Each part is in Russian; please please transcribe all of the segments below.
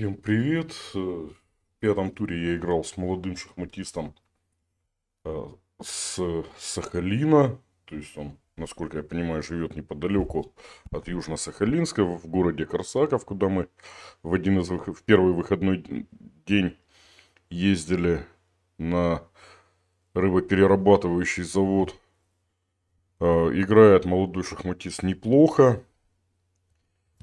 Всем привет! Э, в пятом туре я играл с молодым шахматистом э, с Сахалина. То есть он, насколько я понимаю, живет неподалеку от Южно-Сахалинска, в городе Корсаков, куда мы в, один из, в первый выходной день ездили на рыбоперерабатывающий завод. Э, играет молодой шахматист неплохо.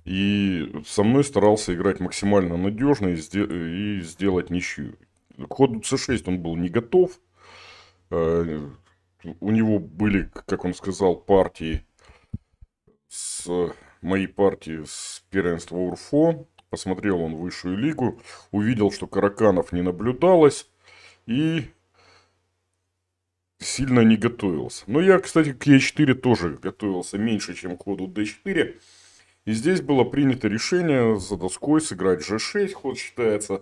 И со мной старался играть максимально надежно и, сде- и сделать ничью. К ходу c6 он был не готов. Э, у него были, как он сказал, партии с моей партии с первенства УРФО. Посмотрел он высшую лигу, увидел, что Караканов не наблюдалось и сильно не готовился. Но я, кстати, к Е4 тоже готовился меньше, чем к ходу d4. И здесь было принято решение за доской сыграть G6, ход считается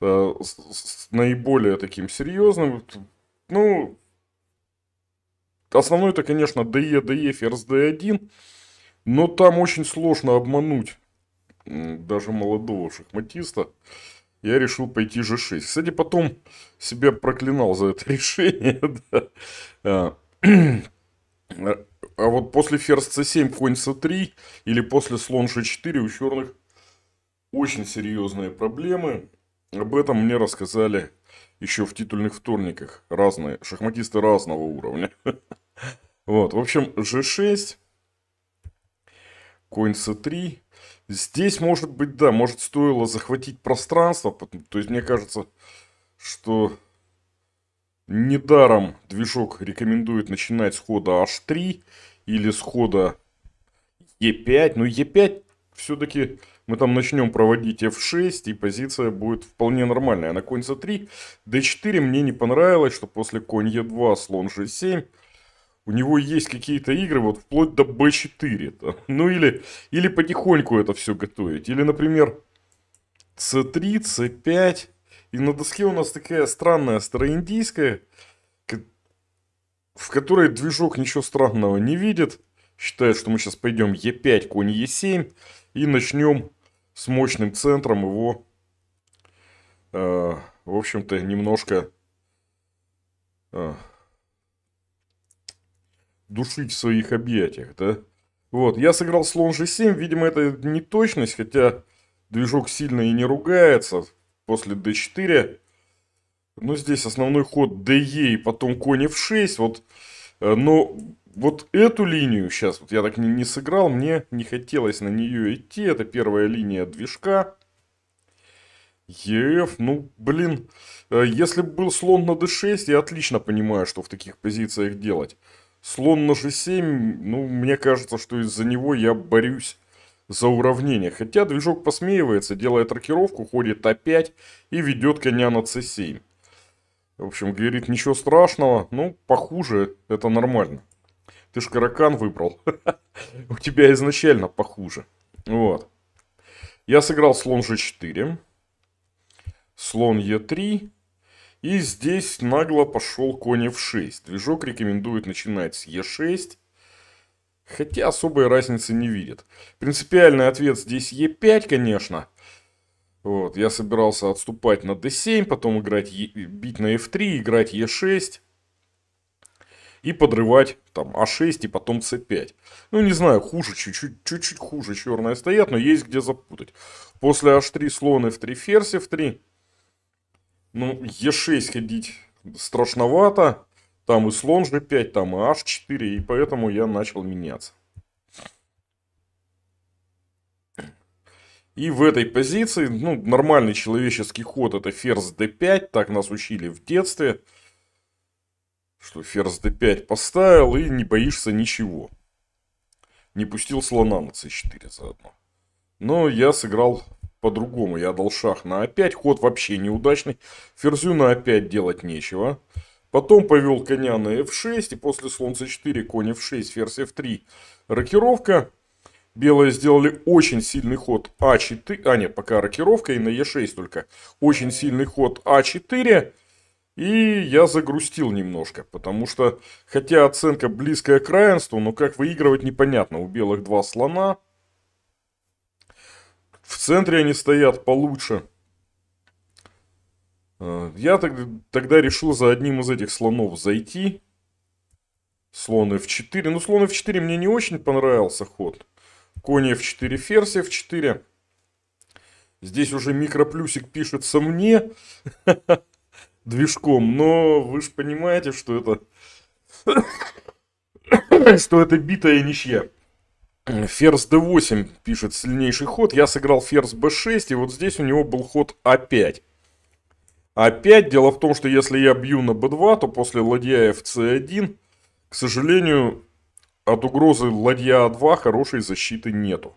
э, с, с наиболее таким серьезным. Ну, основной это, конечно, DE, DE, ферзь D1, но там очень сложно обмануть даже молодого шахматиста. Я решил пойти G6. Кстати, потом себя проклинал за это решение. А, э, а вот после ферзь c7, конь c3 или после слон g4 у черных очень серьезные проблемы. Об этом мне рассказали еще в титульных вторниках разные шахматисты разного уровня. Вот, в общем, g6, конь c3. Здесь, может быть, да, может стоило захватить пространство. То есть, мне кажется, что недаром движок рекомендует начинать с хода h3 или схода Е5. Но ну, Е5 все-таки мы там начнем проводить F6, и позиция будет вполне нормальная. А на конь c3, d4 мне не понравилось, что после конь e2, слон g7, у него есть какие-то игры, вот вплоть до b4. -то. Ну или, или потихоньку это все готовить. Или, например, c3, c5. И на доске у нас такая странная староиндийская в которой движок ничего странного не видит. Считает, что мы сейчас пойдем Е5, конь Е7 и начнем с мощным центром его, э, в общем-то, немножко э, душить в своих объятиях, да? Вот, я сыграл слон g7, видимо, это не точность, хотя движок сильно и не ругается. После d4 ну, здесь основной ход ДЕ и потом конь F6. Вот, э, но вот эту линию сейчас, вот я так не, не сыграл, мне не хотелось на нее идти. Это первая линия движка. ЕФ, ну, блин, э, если бы был слон на d6, я отлично понимаю, что в таких позициях делать. Слон на g7, ну, мне кажется, что из-за него я борюсь за уравнение. Хотя движок посмеивается, делает рокировку, ходит а5 и ведет коня на c7. В общем, говорит, ничего страшного, ну, похуже, это нормально. Ты ж каракан выбрал. У тебя изначально похуже. Вот. Я сыграл слон g4. Слон e3. И здесь нагло пошел конь f6. Движок рекомендует начинать с e6. Хотя особой разницы не видит. Принципиальный ответ здесь e5, конечно. Вот, я собирался отступать на d7, потом играть, e, бить на f3, играть e6 и подрывать там a а 6 и потом c5. Ну, не знаю, хуже, чуть-чуть, чуть-чуть хуже черные стоят, но есть где запутать. После h3 слон f3, ферзь f3. Ну, e6 ходить страшновато. Там и слон g5, там и h4, и поэтому я начал меняться. И в этой позиции, ну, нормальный человеческий ход это ферзь d5, так нас учили в детстве, что ферзь d5 поставил и не боишься ничего. Не пустил слона на c4 заодно. Но я сыграл по-другому. Я дал шах на a5, а ход вообще неудачный. Ферзю на a5 а делать нечего. Потом повел коня на f6, и после слон c4, конь f6, ферзь f3, рокировка. Белые сделали очень сильный ход А4. А, нет, пока рокировка и на Е6 только. Очень сильный ход А4. И я загрустил немножко, потому что, хотя оценка близкая к равенству, но как выигрывать непонятно. У белых два слона. В центре они стоят получше. Э, я тогда решил за одним из этих слонов зайти. Слон F4. Ну, слон F4 мне не очень понравился ход. Конь f4, ферзь f4. Здесь уже микроплюсик пишется мне движком, но вы же понимаете, что это... что это битая ничья. Ферзь d8 пишет сильнейший ход. Я сыграл ферзь b6, и вот здесь у него был ход a5. А a5, а дело в том, что если я бью на b2, то после ладья fc1, к сожалению, от угрозы ладья А2 хорошей защиты нету.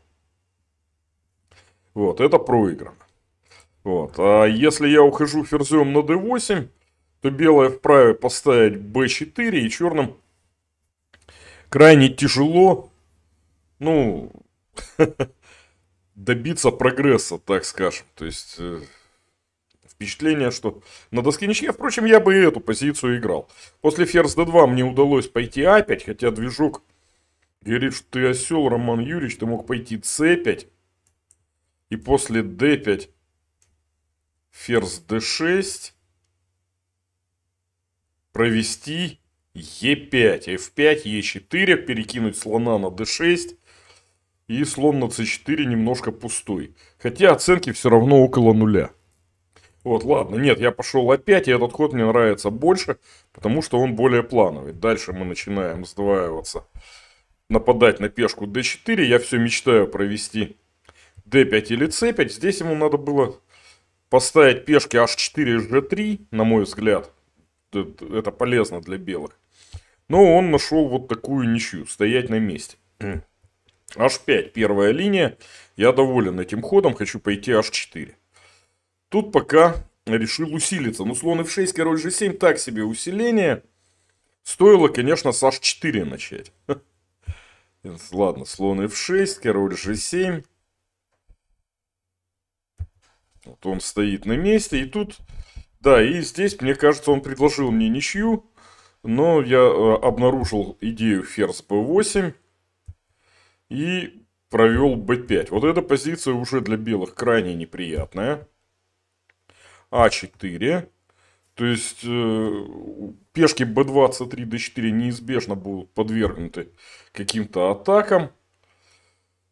Вот, это проиграно. Вот, а если я ухожу ферзем на d8, то белая вправе поставить b4 и черным крайне тяжело, ну, добиться прогресса, так скажем. То есть, э, впечатление, что на доске ничья. Впрочем, я бы и эту позицию играл. После ферзь d2 мне удалось пойти a5, хотя движок Говорит, что ты осел, Роман Юрьевич, ты мог пойти c5 и после d5 ферзь d6 провести e5, f5, e4, перекинуть слона на d6 и слон на c4 немножко пустой. Хотя оценки все равно около нуля. Вот, ладно, нет, я пошел опять, и этот ход мне нравится больше, потому что он более плановый. Дальше мы начинаем сдваиваться нападать на пешку d4. Я все мечтаю провести d5 или c5. Здесь ему надо было поставить пешки h4 и g3, на мой взгляд. Это полезно для белых. Но он нашел вот такую ничью, стоять на месте. h5, первая линия. Я доволен этим ходом, хочу пойти h4. Тут пока решил усилиться. Ну, слон f6, король g7, так себе усиление. Стоило, конечно, с h4 начать. Ладно, слон f6, король g7. Вот он стоит на месте, и тут... Да, и здесь, мне кажется, он предложил мне ничью, но я э, обнаружил идею ферзь b8 и провел b5. Вот эта позиция уже для белых крайне неприятная. а4. То есть э, пешки b23, d4 неизбежно будут подвергнуты каким-то атакам.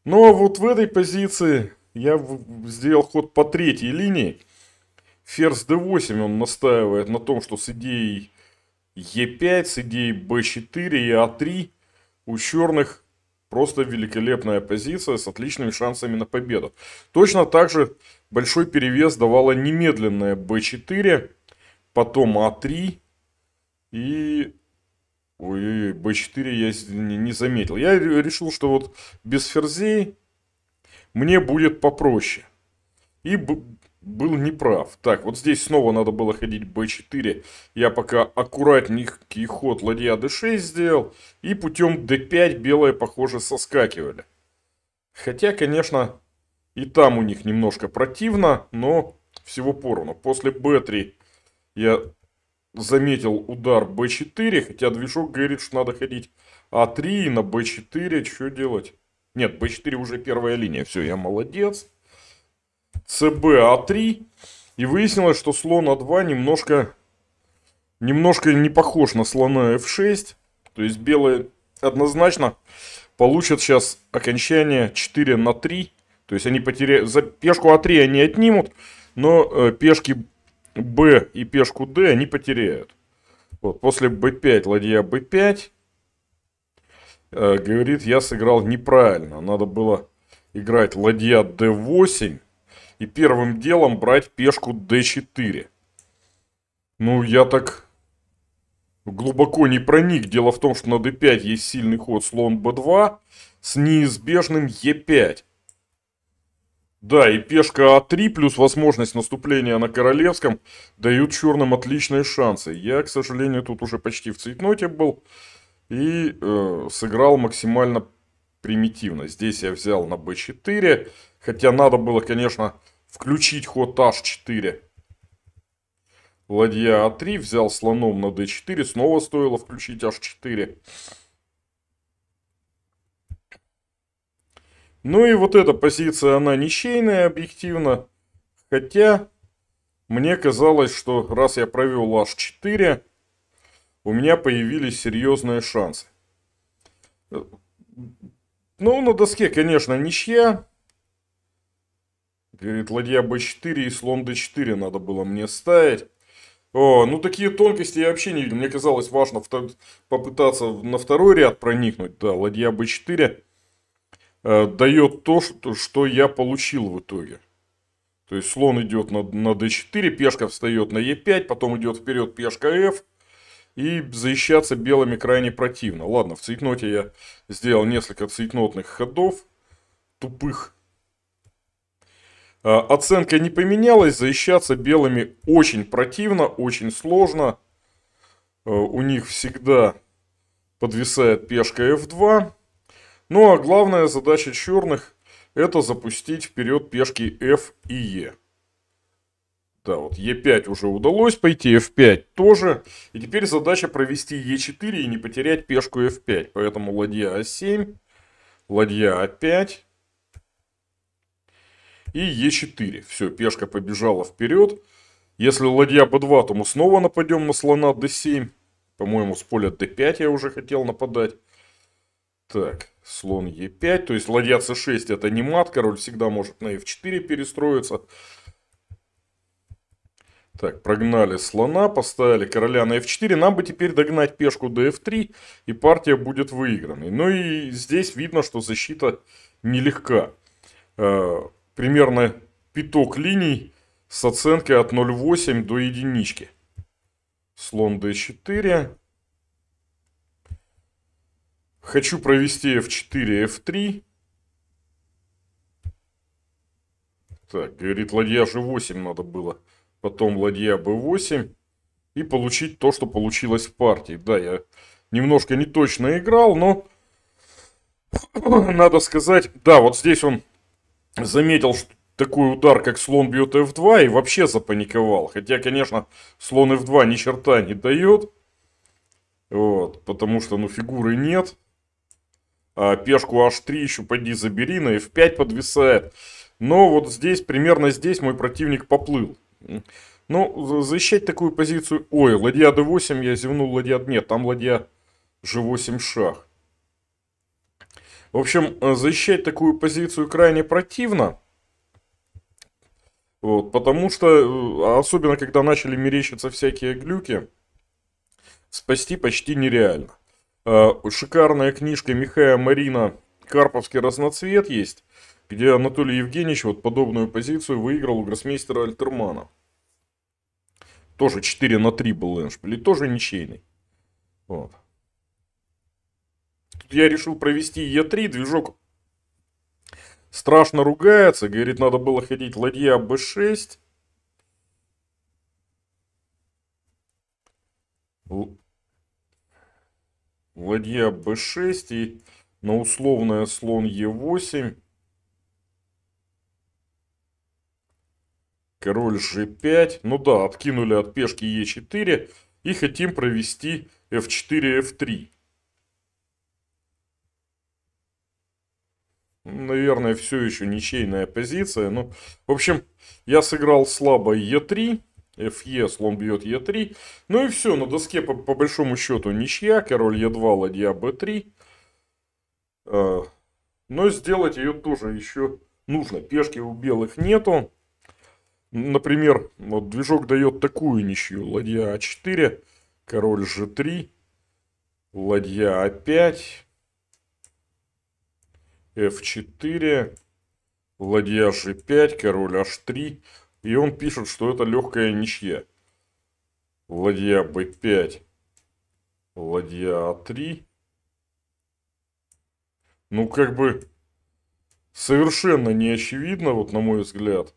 Но вот в этой позиции я сделал ход по третьей линии. Ферзь d8, он настаивает на том, что с идеей e5, с идеей b4 и a3 а у черных просто великолепная позиция с отличными шансами на победу. Точно так же большой перевес давала немедленная b4 потом А3 и... б b4 я не заметил. Я решил, что вот без ферзей мне будет попроще. И был неправ. Так, вот здесь снова надо было ходить б 4 Я пока аккуратненький ход ладья d6 сделал. И путем d5 белые, похоже, соскакивали. Хотя, конечно, и там у них немножко противно, но всего поровну. После б 3 я заметил удар b4, хотя движок говорит, что надо ходить а3 на b4, что делать? Нет, b4 уже первая линия, все, я молодец. cb а3, и выяснилось, что слон а2 немножко, немножко не похож на слона f6, то есть белые однозначно получат сейчас окончание 4 на 3, то есть они потеряют, за пешку а3 они отнимут, но э, пешки Б и пешку Д они потеряют. Вот, после b5, ладья b5, э, говорит, я сыграл неправильно. Надо было играть ладья d8 и первым делом брать пешку d4. Ну, я так глубоко не проник. Дело в том, что на d5 есть сильный ход слон b2 с неизбежным e5. Да, и пешка А3 плюс возможность наступления на королевском дают черным отличные шансы. Я, к сожалению, тут уже почти в цветноте был и э, сыграл максимально примитивно. Здесь я взял на b4, хотя надо было, конечно, включить ход h4. Ладья А3, взял слоном на d4, снова стоило включить h4. Ну и вот эта позиция, она ничейная объективно. Хотя, мне казалось, что раз я провел h4, у меня появились серьезные шансы. Ну, на доске, конечно, ничья. Говорит, ладья b4 и слон d4 надо было мне ставить. О, ну такие тонкости я вообще не видел. Мне казалось важно попытаться на второй ряд проникнуть. Да, ладья b4. Э, дает то, что, что я получил в итоге. То есть слон идет на, на d4, пешка встает на e5, потом идет вперед пешка f. И защищаться белыми крайне противно. Ладно, в цветноте я сделал несколько цветнотных ходов, тупых. Э, оценка не поменялась, защищаться белыми очень противно, очень сложно. Э, у них всегда подвисает пешка f2. Ну а главная задача черных – это запустить вперед пешки F и E. Да, вот Е5 уже удалось пойти, F5 тоже. И теперь задача провести Е4 и не потерять пешку F5. Поэтому ладья А7, ладья А5 и Е4. Все, пешка побежала вперед. Если ладья b2, то мы снова нападем на слона d7. По-моему, с поля d5 я уже хотел нападать. Так, слон Е5, то есть ладья С6 это не мат, король всегда может на F4 перестроиться. Так, прогнали слона, поставили короля на f4. Нам бы теперь догнать пешку до f3, и партия будет выигранной. Ну и здесь видно, что защита нелегка. Э, примерно пяток линий с оценкой от 0,8 до единички. Слон d4. Хочу провести f4, f3. Так, говорит, ладья g8 надо было. Потом ладья b8. И получить то, что получилось в партии. Да, я немножко не точно играл, но... Надо сказать, да, вот здесь он заметил что такой удар, как слон бьет f2, и вообще запаниковал. Хотя, конечно, слон f2 ни черта не дает. Вот, потому что, ну, фигуры нет. А, пешку h3 еще поди забери, на ну f5 подвисает. Но вот здесь, примерно здесь мой противник поплыл. Ну, защищать такую позицию... Ой, ладья d8, я зевнул ладья... Нет, там ладья g8 шах. В общем, э, защищать такую позицию крайне противно. Вот, потому что, э, а особенно когда начали мерещиться всякие глюки, спасти почти нереально. Э, шикарная книжка Михая Марина «Карповский разноцвет» есть, где Анатолий Евгеньевич вот подобную позицию выиграл у гроссмейстера Альтермана. Тоже 4 на 3 был Эншпиль, и тоже ничейный. Вот. Тут я решил провести Е3, движок страшно ругается, говорит, надо было ходить ладья Б 6 Ладья b6 и на условное слон e8. Король g5. Ну да, откинули от пешки e4 и хотим провести f4, f3. Наверное, все еще ничейная позиция. Ну, в общем, я сыграл слабо e3. Фе, e, слон бьет Е3. Ну и все, на доске по, по большому счету ничья. Король Е2, ладья Б3. А, но сделать ее тоже еще нужно. Пешки у белых нету. Например, вот движок дает такую ничью. Ладья А4, король Ж3, ладья А5, ф 4 ладья ж 5 король H3. И он пишет, что это легкая ничья. Ладья b5. Ладья а3. Ну, как бы совершенно не очевидно, вот на мой взгляд.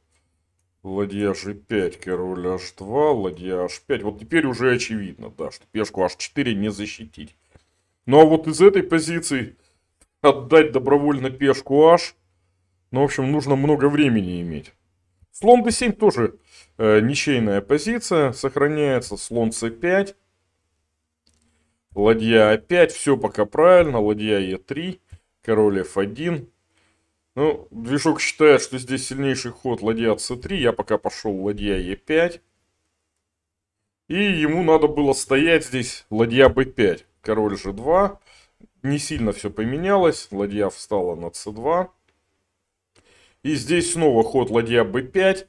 Ладья g5, король h2, ладья h5. Вот теперь уже очевидно, да, что пешку h4 не защитить. Ну а вот из этой позиции отдать добровольно пешку h, ну, в общем, нужно много времени иметь. Слон d7 тоже э, ничейная позиция, сохраняется слон c5, ладья a5, а все пока правильно, ладья e3, король f1. Ну, движок считает, что здесь сильнейший ход ладья c3, я пока пошел ладья e5. И ему надо было стоять здесь ладья b5, король g2. Не сильно все поменялось, ладья встала на c2. И здесь снова ход ладья b5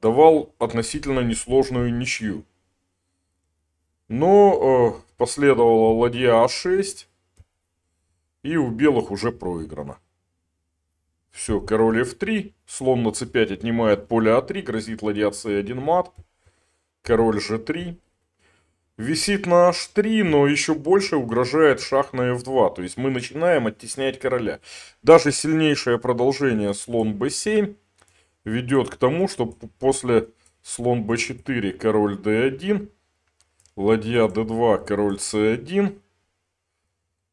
давал относительно несложную ничью. Но э, последовала ладья а6. И у белых уже проиграно. Все, король f3. Слон на c5 отнимает поле а3. Грозит ладья c1 мат. Король g3 висит на h3, но еще больше угрожает шах на f2. То есть мы начинаем оттеснять короля. Даже сильнейшее продолжение слон b7 ведет к тому, что после слон b4 король d1, ладья d2, король c1.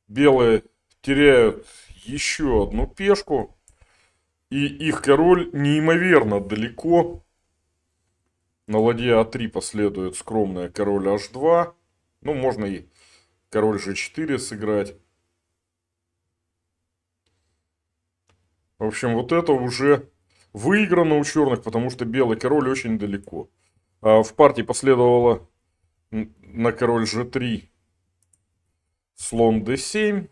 Белые теряют еще одну пешку. И их король неимоверно далеко на ладья А3 последует скромная король H2. Ну, можно и король G4 сыграть. В общем, вот это уже выиграно у черных, потому что белый король очень далеко. А в партии последовало на король G3 слон D7.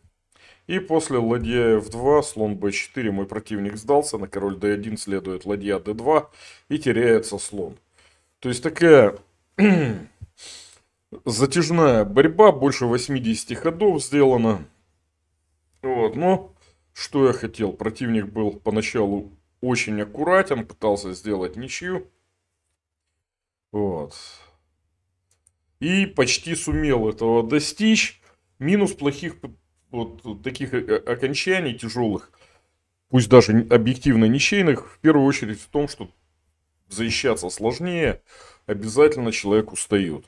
И после ладья F2, слон B4 мой противник сдался. На король D1 следует ладья D2 и теряется слон. То есть такая затяжная борьба, больше 80 ходов сделано. Вот, но что я хотел, противник был поначалу очень аккуратен, пытался сделать ничью. Вот. И почти сумел этого достичь. Минус плохих вот таких э, окончаний тяжелых, пусть даже объективно ничейных, в первую очередь в том, что защищаться сложнее, обязательно человек устает.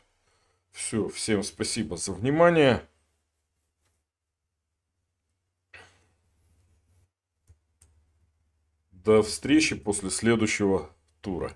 Все, всем спасибо за внимание. До встречи после следующего тура.